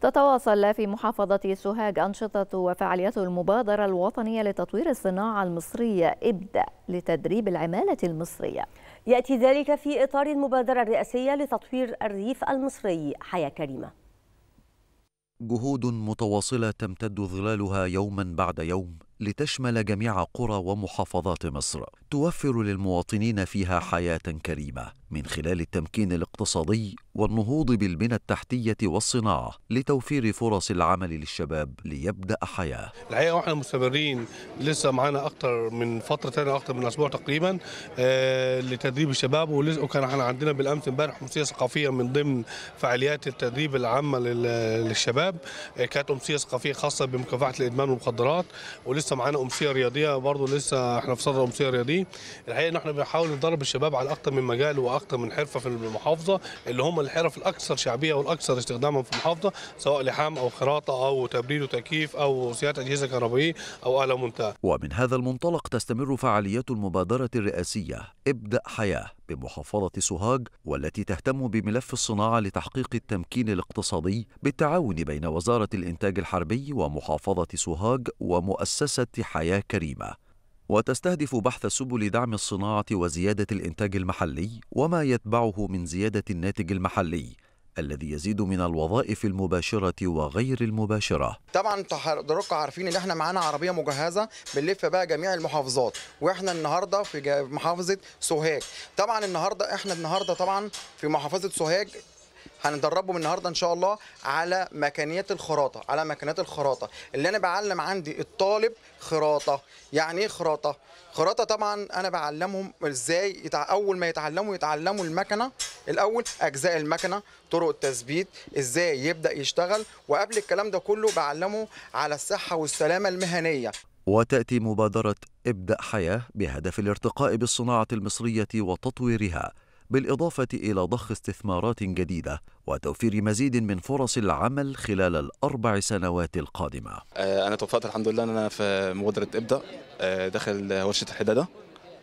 تتواصل في محافظة سوهاج أنشطة وفعاليات المبادرة الوطنية لتطوير الصناعة المصرية إبدأ لتدريب العمالة المصرية يأتي ذلك في إطار المبادرة الرئاسية لتطوير الريف المصري حياة كريمة جهود متواصلة تمتد ظلالها يوما بعد يوم لتشمل جميع قرى ومحافظات مصر توفر للمواطنين فيها حياة كريمة من خلال التمكين الاقتصادي والنهوض بالبنى التحتية والصناعة لتوفير فرص العمل للشباب ليبدأ حياة الحقيقة واحنا مستمرين لسه معانا اكثر من فترة تانية اكثر من أسبوع تقريبا آه لتدريب الشباب وكان احنا عندنا بالأمس امبارح أمسية ثقافية من ضمن فعاليات التدريب العامة للشباب آه كانت أمسية ثقافية خاصة بمكافحة الإدمان والمخدرات ولسه لسه معانا امسيه رياضيه برضه لسه احنا في صدر امسيه رياضيه الحقيقه ان احنا بنحاول ندرب الشباب على اكتر من مجال واكتر من حرفه في المحافظه اللي هم الحرف الاكثر شعبيه والاكثر استخداما في المحافظه سواء لحام او خراطه او تبريد وتكييف او صيانه اجهزه كهربائيه او اله منتهى ومن هذا المنطلق تستمر فعاليات المبادره الرئاسيه ابدا حياه بمحافظة سوهاج والتي تهتم بملف الصناعة لتحقيق التمكين الاقتصادي بالتعاون بين وزارة الإنتاج الحربي ومحافظة سوهاج ومؤسسة حياة كريمة وتستهدف بحث سبل دعم الصناعة وزيادة الإنتاج المحلي وما يتبعه من زيادة الناتج المحلي الذي يزيد من الوظائف المباشرة وغير المباشرة طبعا حضراتكم عارفين ان احنا معانا عربية مجهزة بنلف بقى جميع المحافظات واحنا النهاردة في محافظة سوهاج طبعا النهاردة احنا النهاردة طبعا في محافظة سوهاج هندربهم النهارده ان شاء الله على مكانيات الخراطه على مكانيات الخراطه اللي انا بعلم عندي الطالب خراطه يعني ايه خراطه خراطه طبعا انا بعلمهم ازاي يتع... اول ما يتعلموا يتعلموا المكنه الاول اجزاء المكنه طرق التثبيت ازاي يبدا يشتغل وقبل الكلام ده كله بعلمه على الصحه والسلامه المهنيه وتاتي مبادره ابدا حياه بهدف الارتقاء بالصناعه المصريه وتطويرها بالاضافه الى ضخ استثمارات جديده وتوفير مزيد من فرص العمل خلال الاربع سنوات القادمه. آه، انا توفقت الحمد لله ان انا في مبادره ابدا آه، داخل ورشه الحداده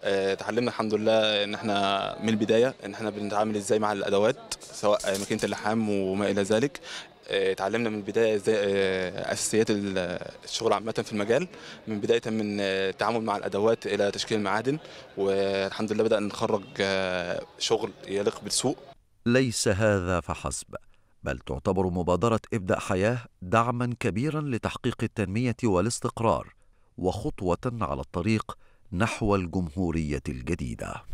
آه، اتعلمنا الحمد لله ان احنا من البدايه ان احنا بنتعامل ازاي مع الادوات سواء ماكينه اللحام وما الى ذلك آه، اتعلمنا من البدايه ازاي آه، اساسيات الشغل عامه في المجال من بدايه من التعامل مع الادوات الى تشكيل المعادن والحمد لله بدانا نخرج شغل يليق بالسوق ليس هذا فحسب بل تعتبر مبادره ابدا حياه دعما كبيرا لتحقيق التنميه والاستقرار وخطوه على الطريق نحو الجمهورية الجديدة